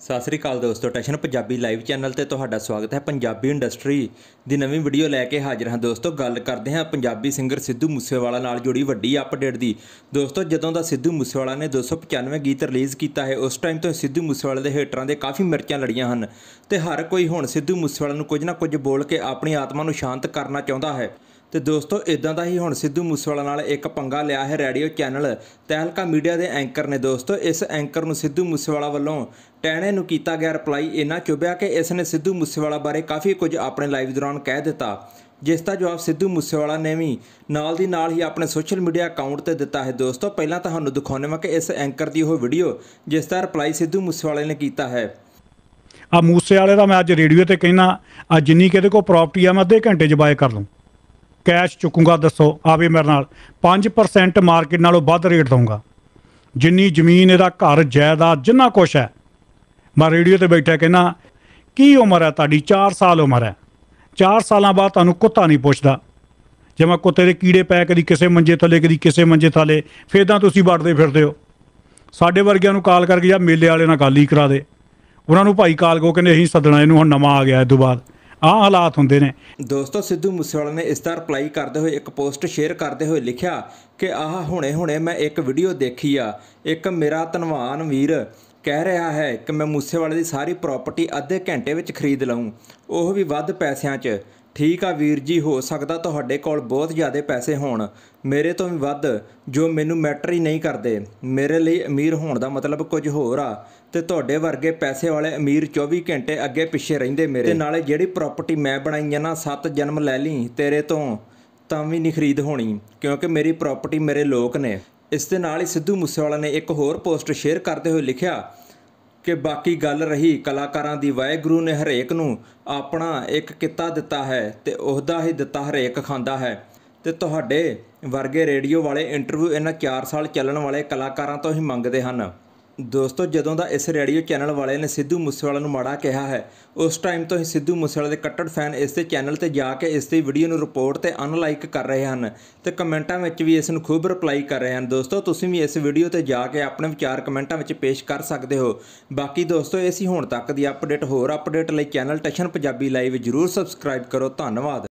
ਸਤਿ ਸ੍ਰੀ ਅਕਾਲ ਦੋਸਤੋ tension Punjabi live channel ਤੇ ਤੁਹਾਡਾ ਸਵਾਗਤ ਹੈ ਪੰਜਾਬੀ ਇੰਡਸਟਰੀ ਦੀ ਨਵੀਂ ਵੀਡੀਓ ਲੈ ਕੇ ਹਾਜ਼ਰ ਹਾਂ ਦੋਸਤੋ ਗੱਲ ਕਰਦੇ ਹਾਂ ਪੰਜਾਬੀ ਸਿੰਗਰ ਸਿੱਧੂ ਮੂਸੇਵਾਲਾ ਨਾਲ ਜੁੜੀ ਵੱਡੀ ਅਪਡੇਟ ਦੀ ਦੋਸਤੋ ਜਦੋਂ ਦਾ ਸਿੱਧੂ ਮੂਸੇਵਾਲਾ ਨੇ 295 ਗੀਤ ਰਿਲੀਜ਼ ਕੀਤਾ ਹੈ ਉਸ ਟਾਈਮ ਤੋਂ ਸਿੱਧੂ ਮੂਸੇਵਾਲੇ ਦੇ ਹੇਟਰਾਂ ਦੇ ਕਾਫੀ ਮਿਰਚਾਂ ਲੜੀਆਂ ਹਨ ਤੇ ਹਰ ਕੋਈ ਹੁਣ ਸਿੱਧੂ ਮੂਸੇਵਾਲਾ ਨੂੰ ਕੁਝ ਨਾ ਕੁਝ ਬੋਲ ਕੇ ਆਪਣੀ ਆਤਮਾ ਨੂੰ ਸ਼ਾਂਤ ਕਰਨਾ ਚਾਹੁੰਦਾ ਹੈ ਤੇ ਦੋਸਤੋ ਇਦਾਂ ਦਾ ਹੀ ਹੁਣ ਸਿੱਧੂ ਮੂਸੇਵਾਲਾ ਨਾਲ ਇੱਕ ਪੰਗਾ ਲਿਆ ਹੈ ਰੇਡੀਓ ਚੈਨਲ ਤਹਿਲਕਾ ਮੀਡੀਆ ਦੇ ਐਂਕਰ ਨੇ ਦੋਸਤੋ ਇਸ ਐਂਕਰ ਨੂੰ ਸਿੱਧੂ ਮੂਸੇਵਾਲਾ ਵੱਲੋਂ ਟੈਣੇ ਨੂੰ ਕੀਤਾ ਗਿਆ ਰਿਪਲਾਈ ਇਹਨਾਂ ਚੁਬਿਆ ਕਿ ਇਸ ਨੇ ਸਿੱਧੂ ਮੂਸੇਵਾਲਾ ਬਾਰੇ ਕਾਫੀ ਕੁਝ ਆਪਣੇ ਲਾਈਵ ਦੌਰਾਨ ਕਹਿ ਦਿੱਤਾ ਜਿਸ ਦਾ ਜਵਾਬ ਸਿੱਧੂ ਮੂਸੇਵਾਲਾ ਨੇ ਵੀ ਨਾਲ ਦੀ ਨਾਲ ਹੀ ਆਪਣੇ ਸੋਸ਼ਲ ਮੀਡੀਆ ਅਕਾਊਂਟ ਤੇ ਦਿੱਤਾ ਹੈ ਦੋਸਤੋ ਪਹਿਲਾਂ ਤੁਹਾਨੂੰ ਦਿਖਾਉਣੇ ਮੈਂ ਕਿ ਇਸ ਐਂਕਰ ਦੀ ਉਹ ਵੀਡੀਓ ਜਿਸ ਦਾ ਰਿਪਲਾਈ ਸਿੱਧੂ ਮੂਸੇਵਾਲੇ ਨੇ ਕੀਤਾ ਹੈ ਆ ਮੂਸੇ ਵਾਲੇ ਦਾ ਮੈਂ ਅੱਜ ਰੇਡੀਓ ਤੇ ਕਹਿਣਾ ਆ ਜਿੰਨੀ ਕਿਹਦੇ ਕੋਲ ਪ੍ਰਾਪਰਟੀ ਆ ਮੈਂ ਅੱਧੇ ਘੰਟੇ 'ਚ ਬਾਏ ਕਰ ਲਵਾਂ ਕੈਸ਼ ਚੁੱਕੂਗਾ ਦੱਸੋ ਆਵੇ ਮੇਰੇ ਨਾਲ 5% ਮਾਰਕੀਟ ਨਾਲੋਂ ਵੱਧ ਰੇਟ ਦਊਗਾ ਜਿੰਨੀ ਜ਼ਮੀਨ ਇਹਦਾ ਘਰ ਜਾਇਦਾਦ ਜਿੰਨਾ ਕੁਛ ਹੈ ਮੈਂ ਰੇਡੀਓ ਤੇ ਬੈਠਾ ਕਹਿੰਦਾ ਕੀ ਉਮਰ ਹੈ ਤੁਹਾਡੀ 4 ਸਾਲ ਉਮਰ ਹੈ 4 ਸਾਲਾਂ ਬਾਅਦ ਤੁਹਾਨੂੰ ਕੁੱਤਾ ਨਹੀਂ ਪੁੱਛਦਾ ਜੇ ਮੈਂ ਕੁੱਤੇ ਦੇ ਕੀੜੇ ਪੈ ਕਦੀ ਕਿਸੇ ਮੰਜੇ ਥੱਲੇ ਕਦੀ ਕਿਸੇ ਮੰਜੇ ਥੱਲੇ ਫੇਰ ਤਾਂ ਤੁਸੀਂ ਵੜਦੇ ਫਿਰਦੇ ਹੋ ਸਾਡੇ ਵਰਗਿਆਂ ਨੂੰ ਕਾਲ ਕਰਕੇ ਜਾਂ ਮੇਲੇ ਵਾਲੇ ਨਾਲ ਗੱਲ ਹੀ ਕਰਾ ਦੇ ਉਹਨਾਂ ਨੂੰ ਭਾਈ ਕਾਲ ਕੋ ਕਹਿੰਦੇ ਅਸੀਂ ਸੱਦਣਾ ਇਹਨੂੰ ਹੁਣ ਨਵਾਂ ਆ ਗਿਆ ਇਸ ਤੋਂ ਬਾਅਦ ਆਹ ਹਾਲਾਤ ਹੁੰਦੇ ਨੇ ਦੋਸਤੋ ਸਿੱਧੂ ਮੂਸੇਵਾਲਾ ਨੇ ਇਸ ਦਾ ਰਿਪਲਾਈ ਕਰਦੇ ਹੋਏ ਇੱਕ ਪੋਸਟ ਸ਼ੇਅਰ ਕਰਦੇ ਹੋਏ ਲਿਖਿਆ ਕਿ ਆਹ ਹੁਣੇ-ਹੁਣੇ ਮੈਂ ਇੱਕ ਵੀਡੀਓ ਦੇਖੀ ਆ ਇੱਕ ਮੇਰਾ ਧਨਵਾਨ ਵੀਰ ਕਹਿ ਰਿਹਾ ਹੈ ਕਿ ਮੈਂ ਮੂਸੇਵਾਲੇ ਦੀ ਸਾਰੀ ਪ੍ਰਾਪਰਟੀ ਅੱਧੇ ਘੰਟੇ ਵਿੱਚ ਖਰੀਦ ਲਵਾਂ ਉਹ ਵੀ ਵੱਧ ਪੈਸਿਆਂ 'ਚ ਠੀਕ ਆ ਵੀਰ ਜੀ ਹੋ ਸਕਦਾ ਤੁਹਾਡੇ ਕੋਲ ਬਹੁਤ ਜ਼ਿਆਦਾ ਪੈਸੇ ਹੋਣ ਮੇਰੇ ਤੋਂ ਵੀ ਵੱਧ ਜੋ ਮੈਨੂੰ ਮੈਟਰ ਹੀ ਨਹੀਂ ਕਰਦੇ ਮੇਰੇ ਲਈ ਅਮੀਰ ਹੋਣ ਦਾ ਮਤਲਬ ਕੁਝ ਹੋਰ ਆ ਤੇ ਤੁਹਾਡੇ ਵਰਗੇ ਪੈਸੇ ਵਾਲੇ ਅਮੀਰ 24 ਘੰਟੇ ਅੱਗੇ ਪਿੱਛੇ ਰਹਿੰਦੇ ਮੇਰੇ ਤੇ ਨਾਲੇ ਜਿਹੜੀ ਪ੍ਰਾਪਰਟੀ ਮੈਂ ਬਣਾਈ ਆ ਨਾ ਸੱਤ ਜਨਮ ਲੈ ਲਈ ਤੇਰੇ ਤੋਂ ਤਾਂ ਵੀ ਨਹੀਂ ਖਰੀਦ ਹੋਣੀ ਕਿਉਂਕਿ ਮੇਰੀ ਪ੍ਰਾਪਰਟੀ ਮੇਰੇ ਲੋਕ ਨੇ ਇਸ ਦੇ ਨਾਲ ਹੀ ਸਿੱਧੂ ਮੂਸੇਵਾਲਾ ਨੇ ਇੱਕ ਹੋਰ ਪੋਸਟ ਸ਼ੇਅਰ ਕਰਦੇ ਹੋਏ ਲਿਖਿਆ ਕਿ ਬਾਕੀ ਗੱਲ ਰਹੀ ਕਲਾਕਾਰਾਂ ਦੀ ਵਾਹਿਗੁਰੂ ਨੇ ਹਰੇਕ ਨੂੰ ਆਪਣਾ ਇੱਕ ਕਿੱਤਾ ਦਿੱਤਾ ਹੈ ਤੇ ਉਹਦਾ ਹੀ ਦਿੱਤਾ ਹਰੇਕ ਖਾਂਦਾ ਹੈ ਤੇ ਤੁਹਾਡੇ ਵਰਗੇ ਰੇਡੀਓ ਵਾਲੇ ਇੰਟਰਵਿਊ ਇਹਨਾਂ 4 ਸਾਲ ਚੱਲਣ ਵਾਲੇ ਕਲਾਕਾਰਾਂ ਤੋਂ ਹੀ ਮੰਗਦੇ ਹਨ ਦੋਸਤੋ ਜਦੋਂ ਦਾ ਇਸ ਰੇਡੀਓ ਚੈਨਲ ਵਾਲੇ ਨੇ ਸਿੱਧੂ ਮੂਸੇਵਾਲਾ ਨੂੰ ਮਾੜਾ ਕਿਹਾ ਹੈ ਉਸ ਟਾਈਮ ਤੋਂ ਹੀ ਸਿੱਧੂ ਮੂਸੇਵਾਲਾ ਦੇ ਕੱਟੜ ਫੈਨ ਇਸ ਦੇ ਚੈਨਲ ਤੇ ਜਾ ਕੇ ਇਸ ਦੀ ਵੀਡੀਓ ਨੂੰ ਰਿਪੋਰਟ ਤੇ ਅਨਲਾਈਕ ਕਰ ਰਹੇ ਹਨ ਤੇ ਕਮੈਂਟਾਂ ਵਿੱਚ ਵੀ ਇਸ ਨੂੰ ਖੂਬ ਰਿਪਲਾਈ ਕਰ ਰਹੇ ਹਨ ਦੋਸਤੋ ਤੁਸੀਂ ਵੀ ਇਸ ਵੀਡੀਓ ਤੇ ਜਾ ਕੇ ਆਪਣੇ ਵਿਚਾਰ ਕਮੈਂਟਾਂ ਵਿੱਚ ਪੇਸ਼ ਕਰ ਸਕਦੇ ਹੋ ਬਾਕੀ ਦੋਸਤੋ ਇਹ ਸੀ ਹੁਣ ਤੱਕ ਦੀ ਅਪਡੇਟ ਹੋਰ ਅਪਡੇਟ ਲਈ ਚੈਨਲ ਟੈਸ਼ਨ ਪੰਜਾਬੀ ਲਾਈਵ ਜਰੂਰ ਸਬਸਕ੍ਰਾਈਬ ਕਰੋ ਧੰਨਵਾਦ